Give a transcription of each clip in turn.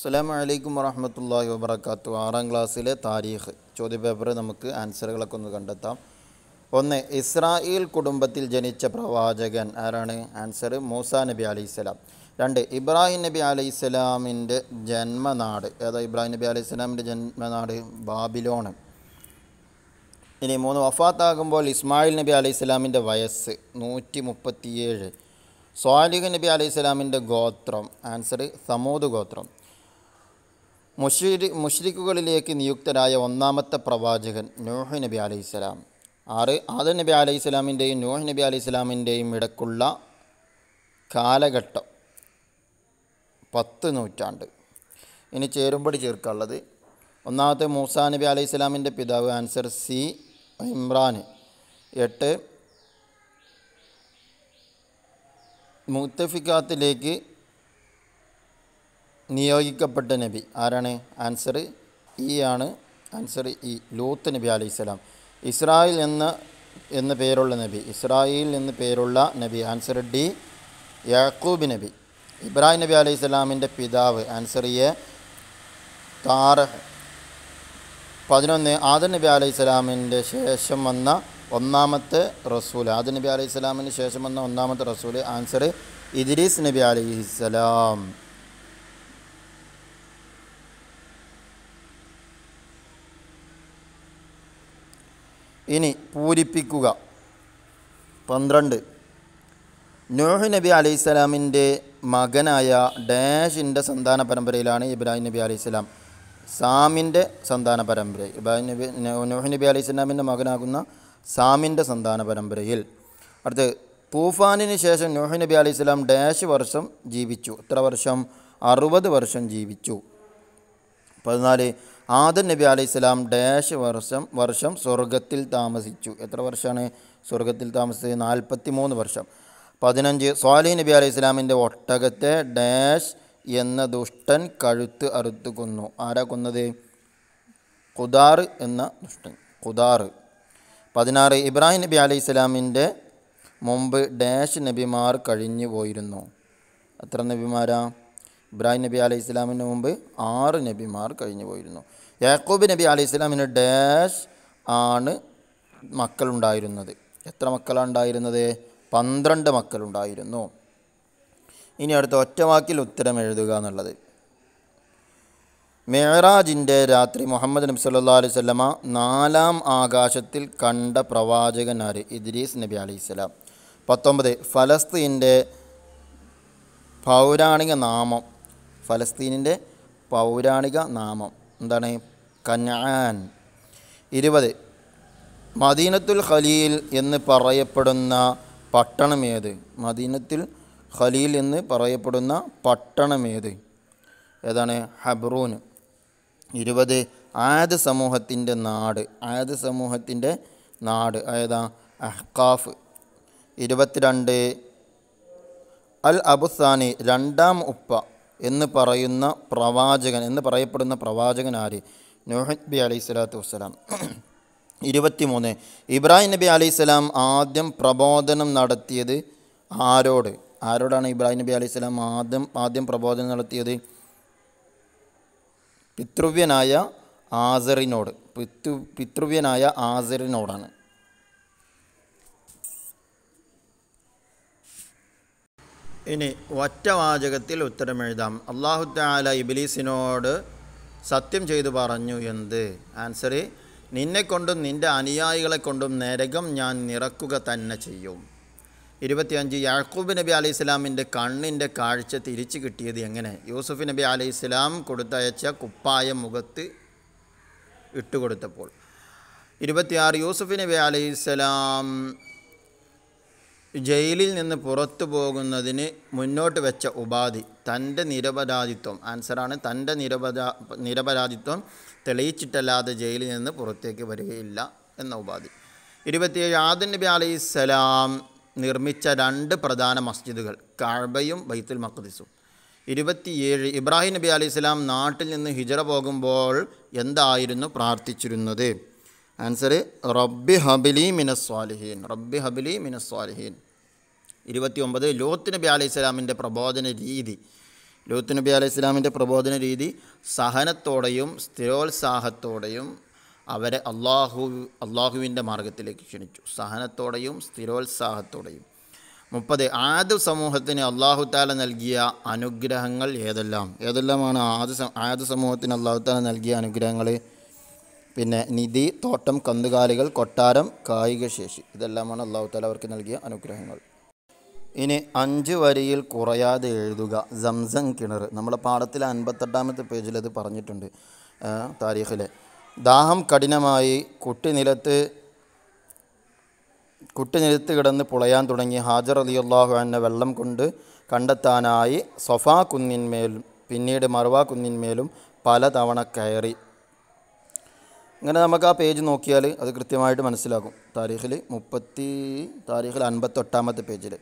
അസ്സാം വലൈക്കും വറഹമത്തല്ലാ വബർക്കാത്തു ആറാം ക്ലാസ്സിലെ താരീഖ് ചോദ്യപേപ്പർ നമുക്ക് ആൻസറുകളൊക്കെ ഒന്ന് കണ്ടെത്താം ഒന്ന് ഇസ്രായേൽ കുടുംബത്തിൽ ജനിച്ച പ്രവാചകൻ ആരാണ് ആൻസർ മൂസ നബി അലൈഹിസ്സലാം രണ്ട് ഇബ്രാഹിം നബി അലൈഹിസ്സലാമിൻ്റെ ജന്മനാട് ഏതാ ഇബ്രാഹിം നബി അലൈഹിസ്സലാമിൻ്റെ ജന്മനാട് ബാബിലോണ് ഇനി മൂന്ന് വഫാത്താകുമ്പോൾ ഇസ്മായിൽ നബി അലൈഹിസ്സലാമിൻ്റെ വയസ്സ് നൂറ്റി മുപ്പത്തിയേഴ് സ്വാലിഖ് നബി അലൈഹിസ്സലാമിൻ്റെ ഗോത്രം ആൻസർ സമൂദ് ഗോത്രം മുഷീരി മുഷ്രിഖുകളിലേക്ക് നിയുക്തരായ ഒന്നാമത്തെ പ്രവാചകൻ നൂഹ് നബി അലൈഹി സ്വലാം ആറ് ആദൻ നബി അലൈഹി സ്വലാമിൻ്റെയും നൂഹ് നബി അലൈഹി സ്വലാമിൻ്റെയും ഇടക്കുള്ള കാലഘട്ടം പത്ത് നൂറ്റാണ്ട് ഇനി ചേരുമ്പടി ചേർക്കാനുള്ളത് ഒന്നാമത്തെ മൂസാ നബി അലൈഹി സ്വലാമിൻ്റെ പിതാവ് ആൻസർ സി ഇമ്രാൻ എട്ട് മുത്തഫിക്കാത്തിലേക്ക് നിയോഗിക്കപ്പെട്ട നബി ആരാണ് ആൻസർ ഇ ആണ് ആൻസർ ഇ ലൂത്ത് നബി അലൈഹി സ്വലാം ഇസ്രായേൽ എന്ന എന്ന പേരുള്ള നബി ഇസ്രായേൽ എന്ന പേരുള്ള നബി ആൻസർ ഡി യാക്കൂബ് നബി ഇബ്രാഹിം നബി അലൈഹി സ്വലാമിൻ്റെ പിതാവ് ആൻസർ എ താറ പതിനൊന്ന് ആദ നബി അലൈഹി സ്വലാമിൻ്റെ ശേഷം വന്ന ഒന്നാമത്തെ റസൂൽ ആദ നബി അലൈഹി ശേഷം വന്ന ഒന്നാമത്തെ റസൂൽ ആൻസർ ഇദ്രീസ് നബി അലൈഹി സ്വലാം ഇനി പൂരിപ്പിക്കുക പന്ത്രണ്ട് നൂഹ് നബി സ്വലാമിൻ്റെ മകനായ ഡാഷിൻ്റെ സന്താന പരമ്പരയിലാണ് ഇബ്രാഹിം നബി സ്വലാം സാമിൻ്റെ സന്താന പരമ്പര ഇബ്രാഹിം നബി നൂഹ് നബി സ്വലാമിൻ്റെ മകനാകുന്ന സാമിൻ്റെ സന്താന പരമ്പരയിൽ അടുത്ത് തൂഫാനിന് ശേഷം നൂഹ് നബി സ്വലാം ഡാഷ് വർഷം ജീവിച്ചു എത്ര വർഷം അറുപത് വർഷം ജീവിച്ചു പതിനാല് ആദൻ നബി അലൈഹി സ്വലാം ഡാഷ് വർഷം വർഷം സ്വർഗത്തിൽ താമസിച്ചു എത്ര വർഷമാണ് സ്വർഗത്തിൽ താമസിച്ചത് നാൽപ്പത്തി മൂന്ന് വർഷം പതിനഞ്ച് സ്വാലി നബി അലൈഹി സ്വലാമിൻ്റെ ഒട്ടകത്തെ ഡാഷ് എന്ന ദുഷ്ടൻ കഴുത്ത് അറുത്ത് കൊന്നു ആരാ കൊന്നത് കുദാർ എന്ന ദുഷ്ടൻ കുദാർ പതിനാറ് ഇബ്രാഹിം നബി അലൈഹി സ്വലാമിൻ്റെ മുമ്പ് ഡാഷ് നബിമാർ കഴിഞ്ഞു പോയിരുന്നു എത്ര നബിമാരാ ഇബ്രാഹിം നബി അലൈഹി ഇസ്ലാമിന് മുമ്പ് ആറ് നബിമാർ കഴിഞ്ഞു പോയിരുന്നു യാക്കൂബ് നബി അലൈഹി ഇസ്ലാമിന് ഡാഷ് ആണ് മക്കളുണ്ടായിരുന്നത് എത്ര മക്കളാണ് ഉണ്ടായിരുന്നത് പന്ത്രണ്ട് മക്കളുണ്ടായിരുന്നു ഇനി അടുത്ത ഒറ്റവാക്കിൽ ഉത്തരം എഴുതുക എന്നുള്ളത് മേറാജിൻ്റെ രാത്രി മുഹമ്മദ് നബി സല്ലാ അലൈഹി സ്വലമ നാലാം ആകാശത്തിൽ കണ്ട പ്രവാചകനാർ ഇദ്രീസ് നബി അലൈഹി സ്വലാം പത്തൊമ്പത് ഫലസ്തീൻ്റെ പൗരാണിക നാമം ഫലസ്തീനിൻ്റെ പൗരാണിക നാമം എന്താണ് കനാൻ ഇരുപത് മദീനത്തുൽ ഖലീൽ എന്ന് പറയപ്പെടുന്ന പട്ടണം ഏത് മദീനത്തുൽ ഖലീൽ എന്ന് പറയപ്പെടുന്ന പട്ടണം ഏത് ഏതാണ് ഹബ്രൂൻ ഇരുപത് ആദ് സമൂഹത്തിൻ്റെ നാട് ആദ് സമൂഹത്തിൻ്റെ നാട് അതായതാ അഹ്കാഫ് ഇരുപത്തിരണ്ട് അൽ അബുസാനി രണ്ടാം ഉപ്പ എന്ന് പറയുന്ന പ്രവാചകൻ എന്ന് പറയപ്പെടുന്ന പ്രവാചകൻ ആര് നൂഹബി അലൈഹി സ്വലാത്തു വസ്സലാം ഇരുപത്തിമൂന്ന് ഇബ്രാഹിം നബി അലൈഹി സ്വലാം ആദ്യം പ്രബോധനം നടത്തിയത് ആരോട് ആരോടാണ് ഇബ്രാഹിം നബി അലൈഹി സ്വലാം ആദ്യം ആദ്യം പ്രബോധനം നടത്തിയത് പിതൃവ്യനായ ആസറിനോട് പിതൃ പിതൃവ്യനായ ആസറിനോടാണ് ഇനി ഒറ്റ വാചകത്തിൽ ഉത്തരമെഴുതാം അള്ളാഹു താല ഇബിലീസിനോട് സത്യം ചെയ്തു പറഞ്ഞു എന്ത് ആൻസർ നിന്നെക്കൊണ്ടും നിൻ്റെ അനുയായികളെ കൊണ്ടും നരകം ഞാൻ നിറക്കുക തന്നെ ചെയ്യും ഇരുപത്തിയഞ്ച് യാക്കൂബ് നബി അലൈഹി ഇസ്ലാമിൻ്റെ കണ്ണിൻ്റെ കാഴ്ച തിരിച്ചു കിട്ടിയത് എങ്ങനെ യൂസുഫ് നബി അലൈഹി ഇസ്ലാം കൊടുത്തയച്ച കുപ്പായം മുഖത്ത് ഇട്ടുകൊടുത്തപ്പോൾ ഇരുപത്തിയാറ് യൂസുഫ് നബി അലൈഹി ഇസ്ലാം ജയിലിൽ നിന്ന് പുറത്തു പോകുന്നതിന് മുന്നോട്ട് വെച്ച ഉപാധി തൻ്റെ നിരപരാധിത്വം ആൻസറാണ് തൻ്റെ നിരപരാ നിരപരാധിത്വം തെളിയിച്ചിട്ടല്ലാതെ ജയിലിൽ നിന്ന് പുറത്തേക്ക് വരികയില്ല എന്ന ഉപാധി ഇരുപത്തിയേഴ് ആദിൻ നബി അലൈഹി സ്വലാം നിർമ്മിച്ച രണ്ട് പ്രധാന മസ്ജിദുകൾ കാഴ്ബയും ബൈത്തുൽ മക്കദിസും ഇരുപത്തിയേഴ് ഇബ്രാഹിം നബി അലൈഹി സ്വലാം നാട്ടിൽ നിന്ന് ഹിജറ പോകുമ്പോൾ എന്തായിരുന്നു പ്രാർത്ഥിച്ചിരുന്നത് ആൻസർ റബ്ബി ഹബിലി മിനസ്വാലിഹീൻ റബ്ബി ഹബിലി മിനസ്വാലിഹീൻ ഇരുപത്തി ഒമ്പത് ലോത്ത് നബി അലൈഹി സ്വലാമിൻ്റെ പ്രബോധന രീതി ലോത്ത് നബി അലൈഹി സ്വലാമിൻ്റെ പ്രബോധന രീതി സഹനത്തോടെയും സ്ഥിരോത്സാഹത്തോടെയും അവരെ അള്ളാഹു അള്ളാഹുവിൻ്റെ മാർഗത്തിലേക്ക് ക്ഷണിച്ചു സഹനത്തോടെയും സ്ഥിരോത്സാഹത്തോടെയും മുപ്പത് ആദ് സമൂഹത്തിന് അള്ളാഹു താല നൽകിയ അനുഗ്രഹങ്ങൾ ഏതെല്ലാം ഏതെല്ലാമാണ് ആദ് ആദ് സമൂഹത്തിന് അള്ളാഹു താല നൽകിയ അനുഗ്രഹങ്ങൾ പിന്നെ നിധി തോട്ടം കന്നുകാലികൾ കൊട്ടാരം ശേഷി ഇതെല്ലാമാണ് അള്ളാഹു താല അവർക്ക് നൽകിയ അനുഗ്രഹങ്ങൾ ഇനി അഞ്ച് വരിയിൽ കുറയാതെ എഴുതുക സംസം കിണർ നമ്മളെ പാഠത്തിലെ അൻപത്തെട്ടാമത്തെ പേജിൽ അത് പറഞ്ഞിട്ടുണ്ട് താരീഖിലെ ദാഹം കഠിനമായി കുട്ടിനിലത്ത് കുട്ടിനിലത്ത് കിടന്ന് പുളയാൻ തുടങ്ങി ഹാജർ അലി അള്ളാഹു എന്നെ വെള്ളം കൊണ്ട് കണ്ടെത്താനായി സൊഫാ കുന്നിന്മേലും പിന്നീട് മറുവാ കുന്നിന്മേലും പലതവണ കയറി ഇങ്ങനെ നമുക്ക് ആ പേജ് നോക്കിയാൽ അത് കൃത്യമായിട്ട് മനസ്സിലാകും താരീഖിൽ മുപ്പത്തി താരീഖിൽ അൻപത്തൊട്ടാമത്തെ പേജിൽ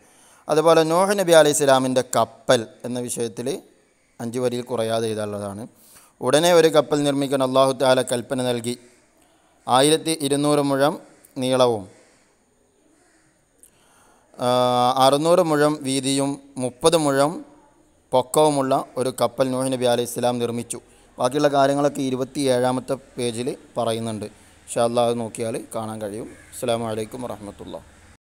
അതുപോലെ നോഹ് നബി അലൈഹി ഇസ്ലാമിൻ്റെ കപ്പൽ എന്ന വിഷയത്തിൽ അഞ്ച് വരിയിൽ കുറയാതെ എഴുതാനുള്ളതാണ് ഉടനെ ഒരു കപ്പൽ നിർമ്മിക്കാൻ അള്ളാഹു താല കൽപ്പന നൽകി ആയിരത്തി ഇരുന്നൂറ് മുഴം നീളവും അറുന്നൂറ് മുഴം വീതിയും മുപ്പത് മുഴം പൊക്കവുമുള്ള ഒരു കപ്പൽ നോഹ് നബി അലൈഹി ഇസ്ലാം നിർമ്മിച്ചു ബാക്കിയുള്ള കാര്യങ്ങളൊക്കെ ഇരുപത്തി ഏഴാമത്തെ പേജിൽ പറയുന്നുണ്ട് ഇൻഷാ അല്ലാ അത് നോക്കിയാൽ കാണാൻ കഴിയും അസ്സാം വലൈക്കും വറഹമത്തുള്ള